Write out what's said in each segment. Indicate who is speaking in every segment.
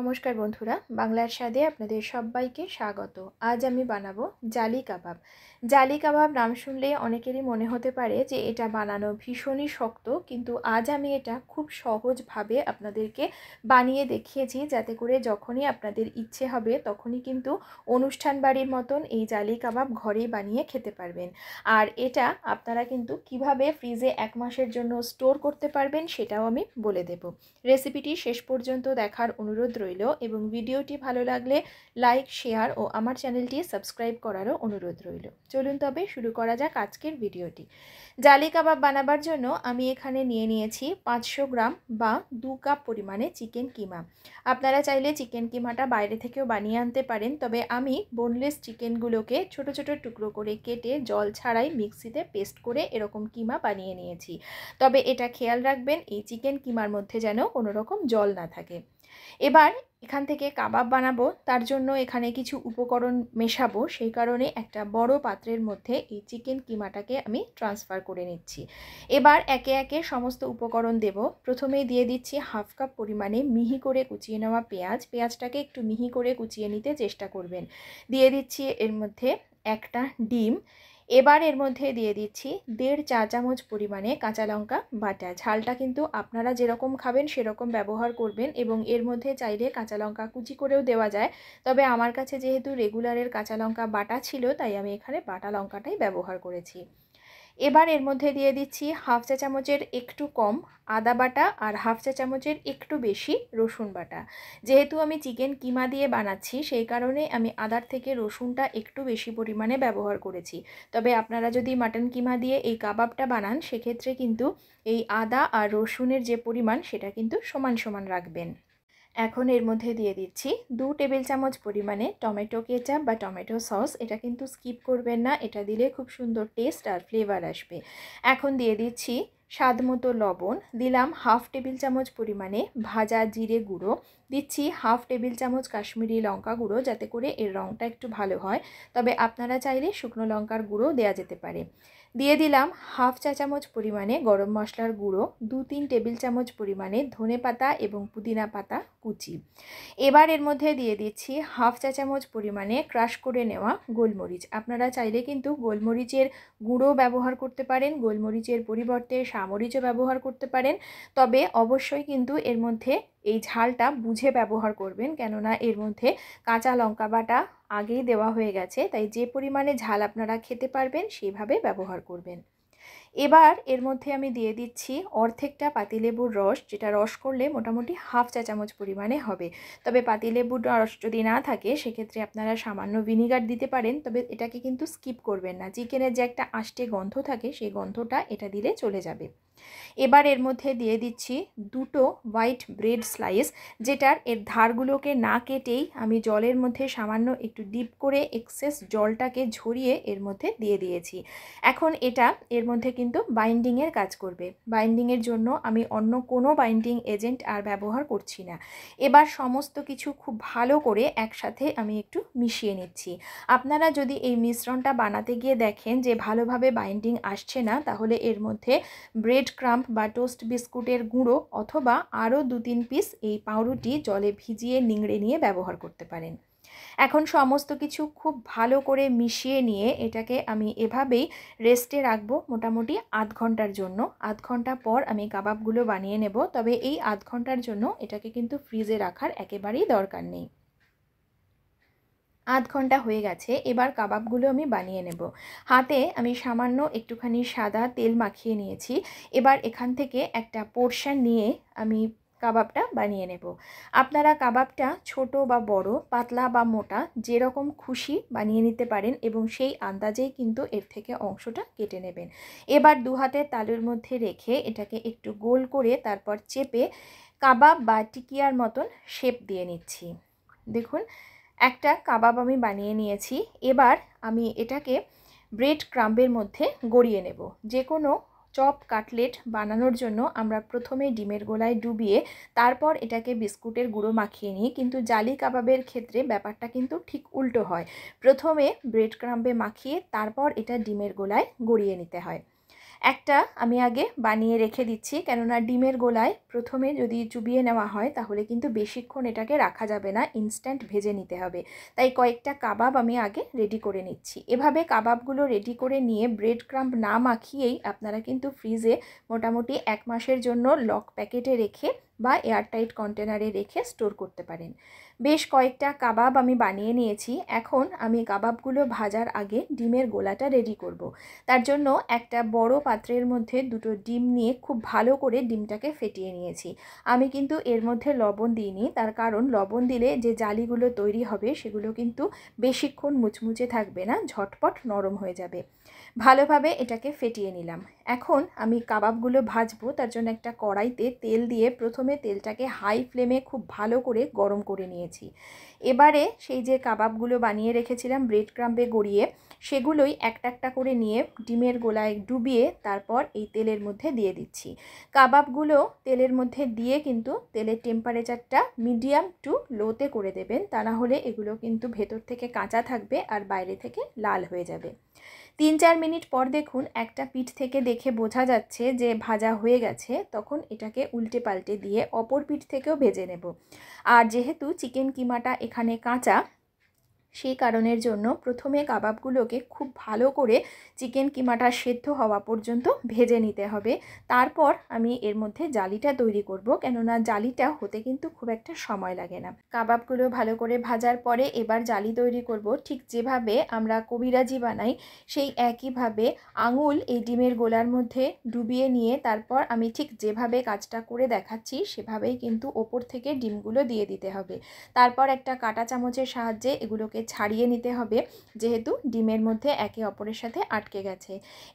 Speaker 1: নমস্কার বন্ধুরা বাংলার স্বাদে আপনাদের সবাইকে স্বাগত আজ আমি বানাবো জালি কাবাব জালি কাবাব নাম শুনলে অনেকেরই মনে হতে পারে যে এটা বানানো ভীষণই শক্ত কিন্তু আজ আমি এটা খুব সহজভাবে আপনাদেরকে বানিয়ে দেখিয়েছি যাতে করে যখনই আপনাদের ইচ্ছে হবে তখনই কিন্তু অনুষ্ঠান বাড়ির মতন এই জালি কাবাব ঘরেই বানিয়ে খেতে পারবেন আর এটা আপনারা কিন্তু কিভাবে ফ্রিজে এক মাসের জন্য স্টোর করতে পারবেন সেটাও আমি বলে দেব রেসিপিটি শেষ পর্যন্ত দেখার অনুরোধ রয়েছে রইল এবং ভিডিওটি ভালো লাগলে লাইক শেয়ার ও আমার চ্যানেলটি সাবস্ক্রাইব করারও অনুরোধ রইল চলুন তবে শুরু করা যাক আজকের ভিডিওটি জালি কাবাব বানাবার জন্য আমি এখানে নিয়ে নিয়েছি পাঁচশো গ্রাম বা দু কাপ পরিমাণে চিকেন কিমা আপনারা চাইলে চিকেন কিমাটা বাইরে থেকেও বানিয়ে আনতে পারেন তবে আমি বোনলেস চিকেনগুলোকে ছোট ছোট টুকরো করে কেটে জল ছাড়াই মিক্সিতে পেস্ট করে এরকম কিমা বানিয়ে নিয়েছি তবে এটা খেয়াল রাখবেন এই চিকেন কিমার মধ্যে যেন কোনো রকম জল না থাকে এবার এখান থেকে কাবাব বানাবো তার জন্য এখানে কিছু উপকরণ মেশাবো সেই কারণে একটা বড় পাত্রের মধ্যে এই চিকেন কিমাটাকে আমি ট্রান্সফার করে নিচ্ছি এবার একে একে সমস্ত উপকরণ দেব প্রথমে দিয়ে দিচ্ছি হাফ কাপ পরিমাণে মিহি করে কুচিয়ে নেওয়া পেঁয়াজ পেঁয়াজটাকে একটু মিহি করে কুচিয়ে নিতে চেষ্টা করবেন দিয়ে দিচ্ছি এর মধ্যে একটা ডিম এবার এর মধ্যে দিয়ে দিচ্ছি দেড় চা চামচ পরিমাণে কাঁচা লঙ্কা বাটা ঝালটা কিন্তু আপনারা যেরকম খাবেন সেরকম ব্যবহার করবেন এবং এর মধ্যে চাইলে কাঁচা লঙ্কা কুচি করেও দেওয়া যায় তবে আমার কাছে যেহেতু রেগুলারের কাঁচা লঙ্কা বাটা ছিল তাই আমি এখানে বাটা লঙ্কাটাই ব্যবহার করেছি এবার এর মধ্যে দিয়ে দিচ্ছি হাফ চা চামচের একটু কম আদা বাটা আর হাফ চা চামচের একটু বেশি রসুন বাটা যেহেতু আমি চিকেন কিমা দিয়ে বানাচ্ছি সেই কারণে আমি আদার থেকে রসুনটা একটু বেশি পরিমাণে ব্যবহার করেছি তবে আপনারা যদি মাটন কিমা দিয়ে এই কাবাবটা বানান সেক্ষেত্রে কিন্তু এই আদা আর রসুনের যে পরিমাণ সেটা কিন্তু সমান সমান রাখবেন এখন এর মধ্যে দিয়ে দিচ্ছি দু টেবিল চামচ পরিমাণে টমেটো কেচাপ বা টমেটো সস এটা কিন্তু স্কিপ করবেন না এটা দিলে খুব সুন্দর টেস্ট আর ফ্লেভার আসবে এখন দিয়ে দিচ্ছি স্বাদ মতো লবণ দিলাম হাফ টেবিল চামচ পরিমাণে ভাজা জিরে গুঁড়ো দিচ্ছি হাফ টেবিল চামচ কাশ্মীরি লঙ্কা গুঁড়ো যাতে করে এর রঙটা একটু ভালো হয় তবে আপনারা চাইলে শুকনো লঙ্কার গুঁড়ো দেয়া যেতে পারে দিয়ে দিলাম হাফ চা চামচ পরিমাণে গরম মশলার গুঁড়ো দু তিন টেবিল চামচ পরিমাণে ধনে পাতা এবং পুদিনা পাতা কুচি এবার এর মধ্যে দিয়ে দিচ্ছি হাফ চা চামচ পরিমাণে ক্রাশ করে নেওয়া গোলমরিচ আপনারা চাইলে কিন্তু গোলমরিচের গুঁড়ো ব্যবহার করতে পারেন গোলমরিচের পরিবর্তে কামরিচও ব্যবহার করতে পারেন তবে অবশ্যই কিন্তু এর মধ্যে এই ঝালটা বুঝে ব্যবহার করবেন কেননা এর মধ্যে কাঁচা লঙ্কা বাটা আগেই দেওয়া হয়ে গেছে তাই যে পরিমাণে ঝাল আপনারা খেতে পারবেন সেভাবে ব্যবহার করবেন এবার এর মধ্যে আমি দিয়ে দিচ্ছি অর্ধেকটা পাতিলেবুর রস যেটা রস করলে মোটামুটি হাফ চা চামচ পরিমাণে হবে তবে পাতিলেবুর রস যদি না থাকে সেক্ষেত্রে আপনারা সামান্য ভিনিগার দিতে পারেন তবে এটাকে কিন্তু স্কিপ করবেন না চিকেনের যে একটা আষ্টে গন্ধ থাকে সেই গন্ধটা এটা দিলে চলে যাবে এবার এর মধ্যে দিয়ে দিচ্ছি দুটো হোয়াইট ব্রেড স্লাইস যেটার এর ধারগুলোকে না কেটেই আমি জলের মধ্যে সামান্য একটু ডিপ করে এক্সেস জলটাকে ঝরিয়ে এর মধ্যে দিয়ে দিয়েছি এখন এটা এর মধ্যে কিন্তু বাইন্ডিংয়ের কাজ করবে বাইন্ডিংয়ের জন্য আমি অন্য কোনো বাইন্ডিং এজেন্ট আর ব্যবহার করছি না এবার সমস্ত কিছু খুব ভালো করে একসাথে আমি একটু মিশিয়ে নিচ্ছি আপনারা যদি এই মিশ্রণটা বানাতে গিয়ে দেখেন যে ভালোভাবে বাইন্ডিং আসছে না তাহলে এর মধ্যে ব্রেড ক্রাম্প বা টোস্ট বিস্কুটের গুঁড়ো অথবা আরও দু তিন পিস এই পাউরুটি জলে ভিজিয়ে নিংড়ে নিয়ে ব্যবহার করতে পারেন এখন সমস্ত কিছু খুব ভালো করে মিশিয়ে নিয়ে এটাকে আমি এভাবেই রেস্টে রাখবো মোটামুটি আধ ঘন্টার জন্য আধ ঘন্টা পর আমি কাবাবগুলো বানিয়ে নেব তবে এই আধ ঘন্টার জন্য এটাকে কিন্তু ফ্রিজে রাখার একেবারেই দরকার নেই আধ ঘন্টা হয়ে গেছে এবার কাবাবগুলো আমি বানিয়ে নেব হাতে আমি সামান্য একটুখানি সাদা তেল মাখিয়ে নিয়েছি এবার এখান থেকে একটা পোর্শন নিয়ে আমি কাবাবটা বানিয়ে নেব আপনারা কাবাবটা ছোট বা বড় পাতলা বা মোটা যেরকম খুশি বানিয়ে নিতে পারেন এবং সেই আন্দাজেই কিন্তু এর থেকে অংশটা কেটে নেবেন এবার দু তালুর মধ্যে রেখে এটাকে একটু গোল করে তারপর চেপে কাবাব বা টিকিয়ার মতন শেপ দিয়ে নিচ্ছি দেখুন একটা কাবাব আমি বানিয়ে নিয়েছি এবার আমি এটাকে ব্রেড ক্রাম্বের মধ্যে গড়িয়ে নেব যে কোনো চপ কাটলেট বানানোর জন্য আমরা প্রথমে ডিমের গোলায় ডুবিয়ে তারপর এটাকে বিস্কুটের গুঁড়ো মাখিয়ে নিই কিন্তু জালি কাবাবের ক্ষেত্রে ব্যাপারটা কিন্তু ঠিক উল্টো হয় প্রথমে ব্রেড ক্রাম্বে মাখিয়ে তারপর এটা ডিমের গোলায় গড়িয়ে নিতে হয় একটা আমি আগে বানিয়ে রেখে দিচ্ছি কেননা ডিমের গোলায় প্রথমে যদি চুবিয়ে নেওয়া হয় তাহলে কিন্তু বেশিক্ষণ এটাকে রাখা যাবে না ইনস্ট্যান্ট ভেজে নিতে হবে তাই কয়েকটা কাবাব আমি আগে রেডি করে নিচ্ছি এভাবে কাবাবগুলো রেডি করে নিয়ে ব্রেড ক্রাম্প না মাখিয়েই আপনারা কিন্তু ফ্রিজে মোটামুটি এক মাসের জন্য লক প্যাকেটে রেখে বা এয়ারটাইট কন্টেনারে রেখে স্টোর করতে পারেন বেশ কয়েকটা কাবাব আমি বানিয়ে নিয়েছি এখন আমি কাবাবগুলো ভাজার আগে ডিমের গোলাটা রেডি করব। তার জন্য একটা বড় পাত্রের মধ্যে দুটো ডিম নিয়ে খুব ভালো করে ডিমটাকে ফেটিয়ে নিয়েছি আমি কিন্তু এর মধ্যে লবণ দিইনি তার কারণ লবণ দিলে যে জালিগুলো তৈরি হবে সেগুলো কিন্তু বেশিক্ষণ মুচমুচে থাকবে না ঝটপট নরম হয়ে যাবে ভালোভাবে এটাকে ফেটিয়ে নিলাম এখন আমি কাবাবগুলো ভাজবো তার জন্য একটা কড়াইতে তেল দিয়ে প্রথমে তেলটাকে হাই ফ্লেমে খুব ভালো করে গরম করে নিয়েছি এবারে সেই যে কাবাবগুলো বানিয়ে রেখেছিলাম ব্রেড ক্রাম্পে গড়িয়ে সেগুলোই একটা একটা করে নিয়ে ডিমের গোলায় ডুবিয়ে তারপর এই তেলের মধ্যে দিয়ে দিচ্ছি কাবাবগুলো তেলের মধ্যে দিয়ে কিন্তু তেলের টেম্পারেচারটা মিডিয়াম টু লোতে করে দেবেন তা না হলে এগুলো কিন্তু ভেতর থেকে কাঁচা থাকবে আর বাইরে থেকে লাল হয়ে যাবে তিন চার মিনিট পর দেখুন একটা পিঠ থেকে দেখে বোঝা যাচ্ছে যে ভাজা হয়ে গেছে তখন এটাকে উল্টে পাল্টে দিয়ে অপর পিঠ থেকেও ভেজে নেব আর যেহেতু চিকেন কিমাটা এখানে কাঁচা সেই কারণের জন্য প্রথমে কাবাবগুলোকে খুব ভালো করে চিকেন কিমাটা সেদ্ধ হওয়া পর্যন্ত ভেজে নিতে হবে তারপর আমি এর মধ্যে জালিটা তৈরি করব কেননা জালিটা হতে কিন্তু খুব একটা সময় লাগে না কাবাবগুলো ভালো করে ভাজার পরে এবার জালি তৈরি করব ঠিক যেভাবে আমরা কবিরাজি বানাই সেই একইভাবে আঙুল এই ডিমের গোলার মধ্যে ডুবিয়ে নিয়ে তারপর আমি ঠিক যেভাবে কাজটা করে দেখাচ্ছি সেভাবেই কিন্তু ওপর থেকে ডিমগুলো দিয়ে দিতে হবে তারপর একটা কাটা চামচের সাহায্যে এগুলোকে এটাকে ছাড়িয়ে নিতে হবে যেহেতু ডিমের মধ্যে একে অপরের সাথে আটকে গেছে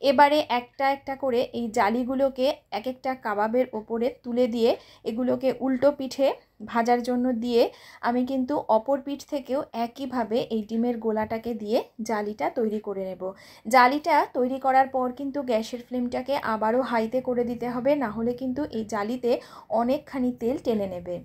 Speaker 1: এবারে একটা একটা করে এই জালিগুলোকে এক একটা কাবাবের ওপরে তুলে দিয়ে এগুলোকে উল্টো পিঠে ভাজার জন্য দিয়ে আমি কিন্তু অপর পিঠ থেকেও একইভাবে এই ডিমের গোলাটাকে দিয়ে জালিটা তৈরি করে নেব জালিটা তৈরি করার পর কিন্তু গ্যাসের ফ্লেমটাকে আবারও হাইতে করে দিতে হবে না হলে কিন্তু এই জালিতে অনেকখানি তেল টেনে নেবে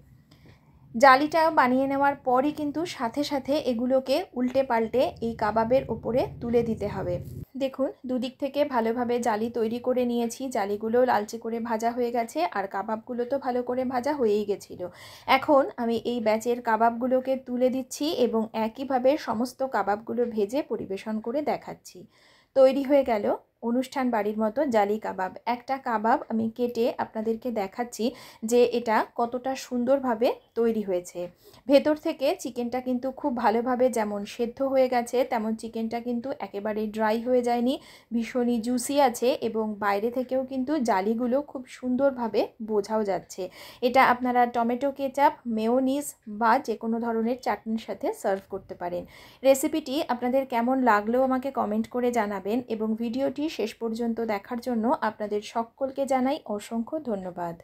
Speaker 1: জালিটা বানিয়ে নেওয়ার পরই কিন্তু সাথে সাথে এগুলোকে উল্টে পাল্টে এই কাবাবের ওপরে তুলে দিতে হবে দেখুন দুদিক থেকে ভালোভাবে জালি তৈরি করে নিয়েছি জালিগুলো লালচে করে ভাজা হয়ে গেছে আর কাবাবগুলো তো ভালো করে ভাজা হয়েই গেছিলো এখন আমি এই ব্যাচের কাবাবগুলোকে তুলে দিচ্ছি এবং একইভাবে সমস্ত কাবাবগুলো ভেজে পরিবেশন করে দেখাচ্ছি তৈরি হয়ে গেল অনুষ্ঠান বাড়ির মতো জালি কাবাব একটা কাবাব আমি কেটে আপনাদেরকে দেখাচ্ছি যে এটা কতটা সুন্দরভাবে তৈরি হয়েছে ভেতর থেকে চিকেনটা কিন্তু খুব ভালোভাবে যেমন সেদ্ধ হয়ে গেছে তেমন চিকেনটা কিন্তু একেবারে ড্রাই হয়ে যায়নি ভীষণই জুসি আছে এবং বাইরে থেকেও কিন্তু জালিগুলো খুব সুন্দরভাবে বোঝাও যাচ্ছে এটা আপনারা টমেটো কেচাপ মেয়োনিজ বা যে কোনো ধরনের চাটনির সাথে সার্ভ করতে পারেন রেসিপিটি আপনাদের কেমন লাগলেও আমাকে কমেন্ট করে জানাবেন এবং ভিডিওটি শেষ পর্যন্ত দেখার জন্য আপনাদের সকলকে জানাই অসংখ্য ধন্যবাদ